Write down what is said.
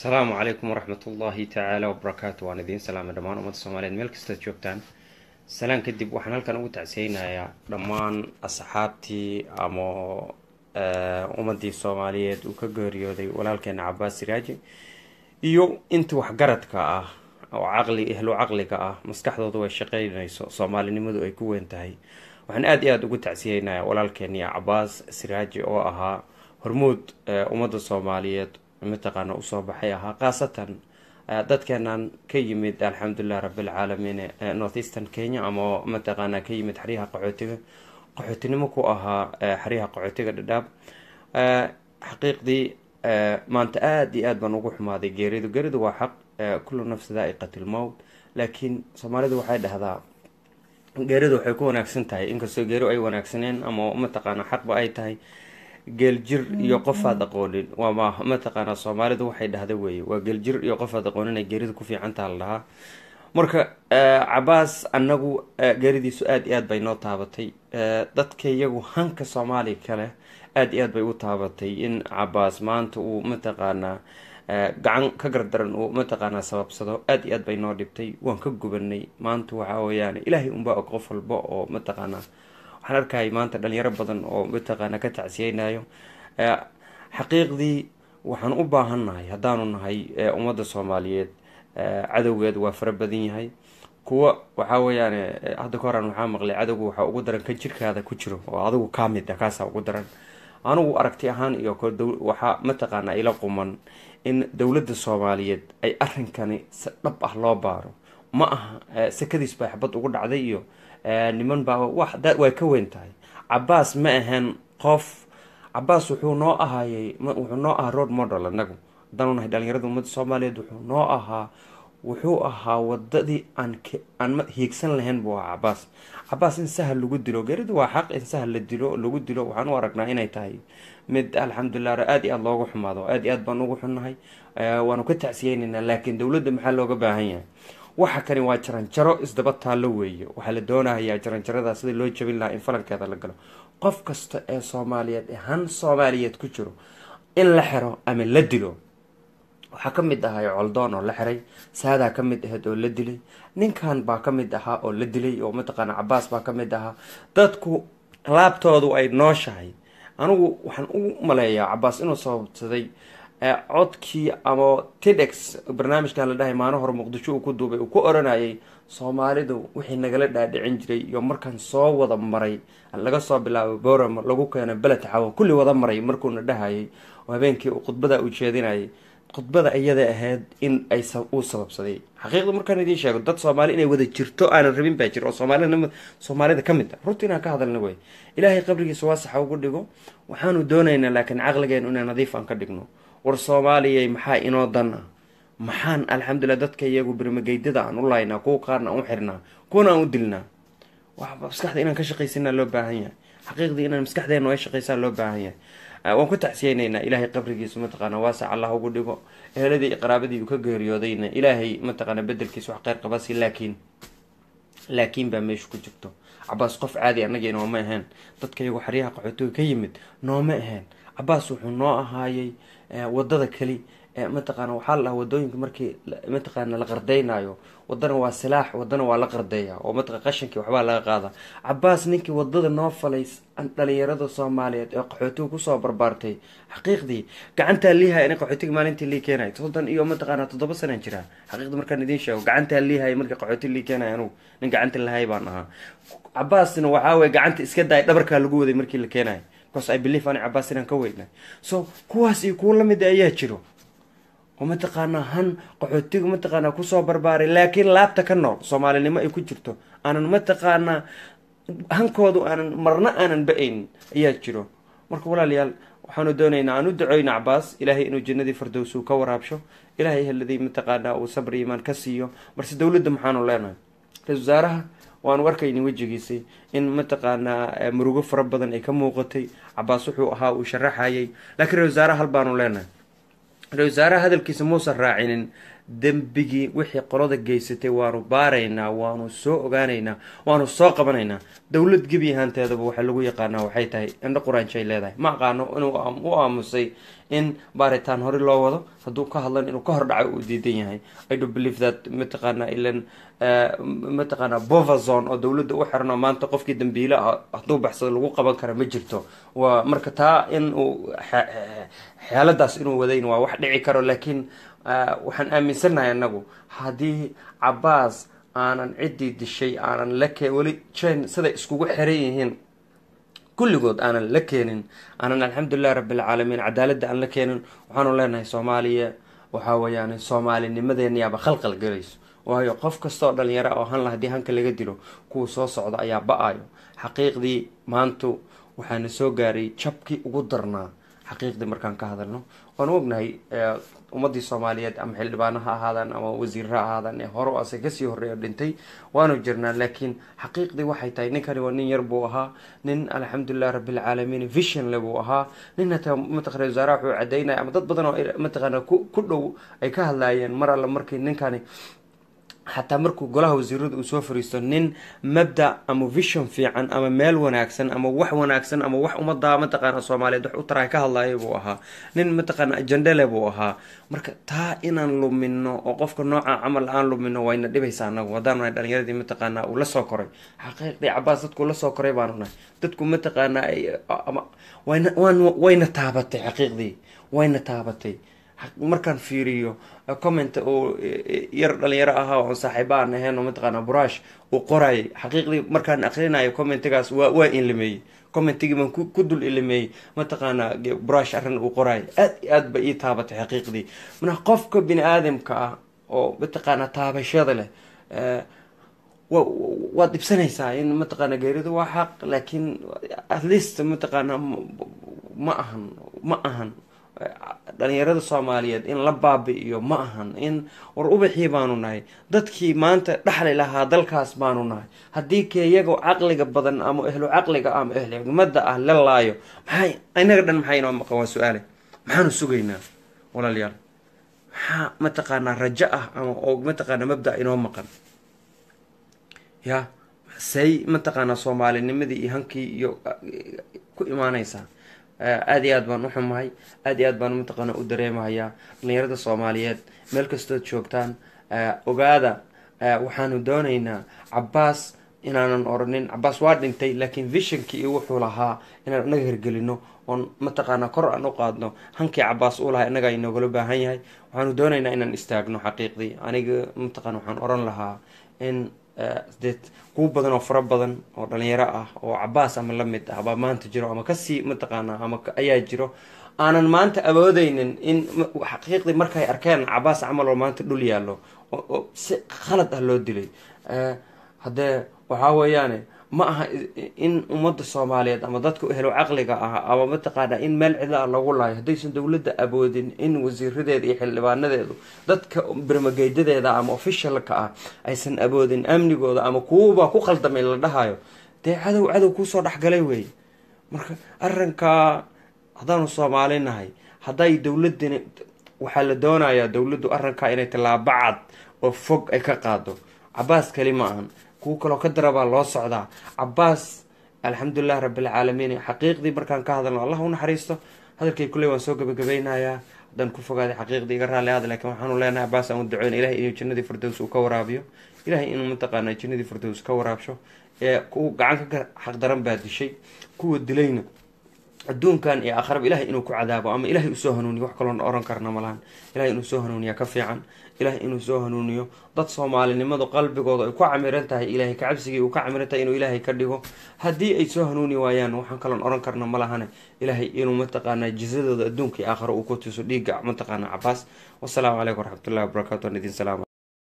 asalaamu calaykum waraxmat ullaahi tacaala wabarakaatu waan idiin salaamay dhammaan ummadda soomaaliyeed meel kastaad joogtaan salaam kadib waxaan halkan ugu tacsiyeynayaa dhammaan asxaabtii ama eh, ummadii soomaaliyeed uu ka geeriyooday walaalkeena cabaas siraaji iyo inta waxgaradka ah oo caqli ehlu caqliga ah maskaxdoodu way shaqaynayso soomaalinimadu ay ku weyn tahay waxaan aada iyo aada ugu tacsiyeynayaa walaalkeenii cabaas siraaji oo ahaa hormuud eh, ummadda soomaaliyeed mataqaana usoo baxay ahaa khaasatan dadkeenaan ka yimid alxamdulilah rabilcaalamiin ee north eastern kenya ama mataqaana ka yimid xeryaha qaxootiga qaxootinimo ku ahaa xeryaha qaxootiga dhadhaab xaqiiqdii maanta aada iyo aada baan ugu xumaaday geeridu geeridu waa xaq kullu nafs daa'iqatil mowt laakiin soomaalidu waxay dhahdaa geeridu waxay ku wanaagsan tahay inkastoo geeri ay wanaagsaneen ama mataqaana xaqba ay tahay geeljir iyo mm, qofaad mm. aqoonin waa mataqaanaa soomaalidu waxay dhahda wey waa geeljir iyo qofaad aqoonina geerida ku fiicantaa la dhahaa marka eh, cabaas annagu eh, geeridiisu aada iyo aad bay noo taabatay eh, dadka iyagu hanka soomaaliya kale aada iyo aad bay u taabatay in cabaas maanta uu mataqaanaa gacan ka gardaran uu mataqaanaa sababsado aada iyo aad bay noo dhibtay waan ka gubanay maanta waxaa weeyaane ilaahay unbaa og qof walba oo mataqaanaa waxaan arkay maanta dhalinyaro badan oo mataqaana ka tacsiyeynayo xaqiiqdii waxaan u baahannahay haddaanu nahay ummadda soomaaliyeed cadowgeed waa fara badan yahay kuwa waxaa weeyaan hadda ka horan waxaa maqlay cadowgu waxaa ugu daran kan jirkaada ku jiro oo adigu kaa a ah kaasaa ugu daran anigu aragti ahaan iyo waxaa mataqaanaa ila quman in dowladda soomaaliyeed ay arrinkani si dhab ah loo baaro ma aha sakadiis baa xabad ugu dhacday iyo Eh, niman baa wax way ka weyn tahay cabaas ma ahan qof cabaas wuxuu noo ahaayey wuxuu noo ahaa road model inagu haddaanu nahay dhalinyarada ummadda soomaaliyeed wuxuu noo ahaa wuxuu ahaa wadadii aan hiigsan lahayn buu ahaa cabaas cabaas in sahal lagu dilo geeridu waa xaq in sahal la dilo lagu dilo waxaan u aragnaa inay tahay mid alxamdulilah aada iyo aada loogu xumaado aada iyo aad baan ugu xunnahay eh, waanu ka tacsiyeynaynaa laakiin dowladda maxaa looga baahan yahay waxa kani waa jaranjaro isdaba taallo weeye waxaa la doonayaa jaranjaradaa sidii loo jabin lahaa in falankeeda la galo qof kasta ee soomaaliyeed ee han soomaaliyeed ku jiro in la xiro ama la dilo waxaa ka mid ahaa coldoon oo la xiray saadaa ka mid aheyd oo la dilay ninkan baa ka mid ahaa oo la dilay oo mataqaana cabaas baa ka mid ahaa dadku laabtoodu ay nooshahay anigu waxaan u maleeyaa cabaas inuu sababsaday codkii ama tidex barnaamijkan la dhahay maano hore muqdisho uu ku duubay uu ku oranayay soomaalidu wixii nagala dhaadhicin jiray iyo markaan soo wada maray laga soo bilaabo boram lagu keena beled xawo kulli wada maray markuuna dhahayay oo habeenkii uu khudbada u jeedinayay khudbada iyada ahayd in ay uu sababsaday xaqiiqda markaan idiin sheego dad soomaali inay wada jirto aanan rabin baa jira oo soomaalina soomaalida ka mid a ah. runtii inaan ka hadalna wey ilaahay qabrigiisa waasaxa ugu dhigo waxaanu doonaynaa laakiin caqligeen inaan nadiif aan ka dhigno war soomaaliyay maxaa inoo dana maxaan alxamdulilah dadka iyagu birmageydada aan u laynaa kuwa qaarna aan u xirnaa kuwana aan u dilnaa waxba maskaxda inaan ka shaqaysanaa loo baahan yahay xaqiiqdii inaan maskaxdeena ay shaqaysaa loo baahan yahay waan ku tacsiyeynaynaa ilaahay qabrigiisa mataqaana waasac allah ugu dhigo eheladii iyo qaraabadii uu ka geeriyoodayna ilaahay mataqaana bedelkiisa wax kheyr qabasi laakiin laakiin baa meesha ku jirto cabaas qof caadi annaga nooma ahaen dadka iyagu xeryaha qaxootiga ka yimid nooma aheen cabaas wuxuu noo ahaayay wadada keli mataqaana waxaa la dhaha wadooyinka markii mataqaana la qardeynayo wadana waa silaax wadana waa la qardeeya oo matqa qashankii waxbaa laga qaada cabaas ninkii wadada noo falay dhalinyarada soomaaliyeed ee qaxootiga kusoo barbaartay xaqiiqdii gacantaa liihay ani qaxootiga maalintii lii keenay soddon iyo mataqaana toddoba sanaan jiraa xaqiiqdi markaan idiin sheego gacantaa liihay markii qaxootiga lii keenay anugu nin gacanta lahay baan ahaa cabaasna waxaa weye gacanta iska daay dhabarkaa lagu waday markii la keenayo because i believe ani inaan ka weydnay so kuwaas iyo kuwo lamida ah ayaa jiro oo mataqaanaa han qaxootiga mataqaanaa kusoo barbaaray laakiin laabta ka nool soomaalinimo ay ku jirto aanan mataqaanaa hankoodu aanan marna aanan ba-aynin ayaa jiro marka walaaliyaal waxaanu doonaynaa aan u ducoyna cabaas ilaahay inuu jannadii fardows uu ka waraabsho ilaahay helladii mataqaanaa uu sabri imaan ka siiyo marse dowladda maxaanu leenahay ra-isul wasaaraha waan warkayni wejigiisay in mataqaanaa murugo fara badan ay ka muuqatay cabaas wuxuu ahaa uu sharaxayay laakiin ra wasaaraha hal baanu leenahay ra wasaaraha hadalkiisa muusan raacinin dembigii wixii qolada geysatay waanu baaraynaa waanu soo ogaanaynaa waanu soo qabanaynaa dowlad gebi ahaanteedaba waxa lagu yaqaanaa waxay tahay indho ay leedahay ma aqaano inuu u aamusay in baaritaan hore loo wado hadduu ka hadlan inuu ka hor dhaco uu diidan yahay i do believe that mataqaanaa ilan Eh, mataqaanaa bovazon oo dowladda u xiran oo maanta qofkii dambiile ah hadduu baxsado lagu qaban kara ma jirto waa marka taa in uu xeeladaas eh, inuu wadayn waa wax dhici karo laakiin eh, waxaan aaminsannahay annagu haddii cabaas aanan ciddii dishay aanan la keen weli jane siday iskugu xiran yihiin kulligood aanan la keenin aanan alxamdulilahi rabbilcaalamiin cadaaladda aan la keenin waxaanu leenahay soomaaliya waxaa weeyaan soomaalinimadeeniyaaba khalqal gelayso waayo qof kastaoo dhalinyara oo hanla haddii hanka laga dilo kuwa soo socda ayaa ba-ayo xaqiiqdii maantu waxaana soo gaaray jabkii ugu darnaa xaqiiqdii markaan ka hadalno waanu ognahay eh, ummadii soomaaliyeed ama xildhibaano ha ahaadaan ama wasiir ha ahaadaan ee hore ase kasii horreeyo dhintay waanu jirnaa laakiin xaqiiqdii waxay tahay ninkani waa nin yar buu ahaa nin alxamdulilah rabbilcaalamiin vision le buu ahaa nin hataa mataqana wasaaraha wuxuu cadaynaya ama dad badan oo mataqaana ku dhow ay ka hadlaayeen mar alla markii ninkani xataa markuu golaha wasiirada uu soo fariisto nin mabda ama vision fiican ama meel wanaagsan ama wax wanaagsan ama wax ummadaa mataqaana soomaaliyeed wax u taraa ka hadlaaya buu ahaa nin mataqaana ajandele buu ahaa marka taa inaan lumino oo qofka nooca camal aan lumino wayna dhibaysa anagu haddaannahay dhalinyaradii mataqaana uu lasoo koray xaqiiqdii cabaas dadku la soo koray baanu nahay dadku mataqaana wayna taabatay xaqiiqdii wayna taabatay markaan fiiriyo eh, comment oo eh, yar dhalinyaro ahaa oon saaxiibaa naheenoo mataqaana burash uu qoraayay xaqiiqdii markaan aqrinayo commentigaas waa waa inlimeeyey commentigii baan ku dul ilimeeyey mataqaana burash arrin uu qoraayay aad iyo aad bay ii taabatay xaqiiqdii mana qofka bini aadamka ah oo mataqaana taabashada leh eh, waad dhibsanaysaa in mataqaana geeridu waa xaq laakiin at least mataqaana ma ahan ma ahan dhalinyarada soomaaliyeed in la baabi'iyo ma ahan in war ubaxii baanu nahay dadkii maanta dhaxli lahaa dalkaas baanu nahay haddii keeyago caqliga badan ama ehlu caqliga ama ehlu xigmada ah la laayo maxay inaga dhan maxay inoo maqan waa su-aale maxaanu sugaynaa walaalayaal maxaa mataqaanaa rajo ah ama oo mataqaanaa mabda inoo maqan ya say mataqaanaa soomaalinimadii iyo hankii iyo eh, ku imaanaysaa aada iyo aad baan u xumahay aada iyo aad baan mataqaana u dareemahayaa dhalinyarada soomaaliyeed meel kastood joogtaan eh, ogaada eh, waxaanu doonaynaa cabaas inaanan oranin cabaas waa dhintay laakiin vishonkii wuxuu lahaa inaan inaga hirgelino oon mataqaana kor aan u qaadno hankii cabaas uu lahaa inagaa inoogala baahan yahay waxaanu doonaynaa inaan istaagno xaqiiqdii aniga mataqana waxaan oran lahaa in Eh, dee kuwo badan oo fara badan oo dhalinyaro ah oo cabaas ama lamid ah baa maanta jiro ama kasii mataqaanaa ama ayaa jiro aanan maanta awoodeynin in xaqiiqdii markay arkeen cabaas camal oo maanta dhul yaallo si khalad ah loo dilay eh, hadee waxaa weeyaane ma aha in ummadda soomaaliyeed ama dadka u helo caqliga ah ama mataqaana in meel cidla ah lagu laayo haddaysan dowladda aboodin in wasiiradeeda iyo xildhibaanadeedu dadka barmageydadeeda ama ofishalka ah aysan aboodin amnigooda ama kuwuba ku khaldamay la dhahayo dee cadow cadow kuusoo dhexgalay weeye marka arrinkaa haddaanu soomaali nahay hadday dowladani waxaa la doonayaa dowladdu arrinkaa inay tillaabacad oo fog ay ka qaado cabaas kali ma ahan kuwo kaloo ka dara baa loo socdaa cabaas alxamdulilah rabilcaalamiin xaqiiqdii markaan ka hadalno allah u naxariisto hadalkay kuley waan soo gabagabeynayaa haddaan ku fogaaday xaqiiqdii iga raalli aad lakiin waxaanu leenahay abaas aan u ducoyna ilahay inuu jannadii firdows uu ka waraabiyo ilahay inuu mataqaana jannadii firdows ka waraabsho ee gacanka xaqdaran baa dishay kuwa dilayna adduunkan iyo akhrab ilaahay inuu ku cadaabo ama ilahay usoo hanuuniyo wax kaloon oran karna malahan ilahay inuu soo hanuuniya ka fiican ilahay inuu soo hanuuniyo dad soomaalinimadu qalbigooda ay ku camiran tahay ilahay kacabsigii uu ka camiran tahay inuu ilaahay ka dhigo haddii ay soo hanuuni waayaan waxaan kaloon oran karna malahane ilahay inuu mataqaana jizadooda adduunka iyo aakharo uu ku tuso dhiiga mataqaana cabaas wasalaamu calaykum waraxmatullahi wabarakaatu an idin salaam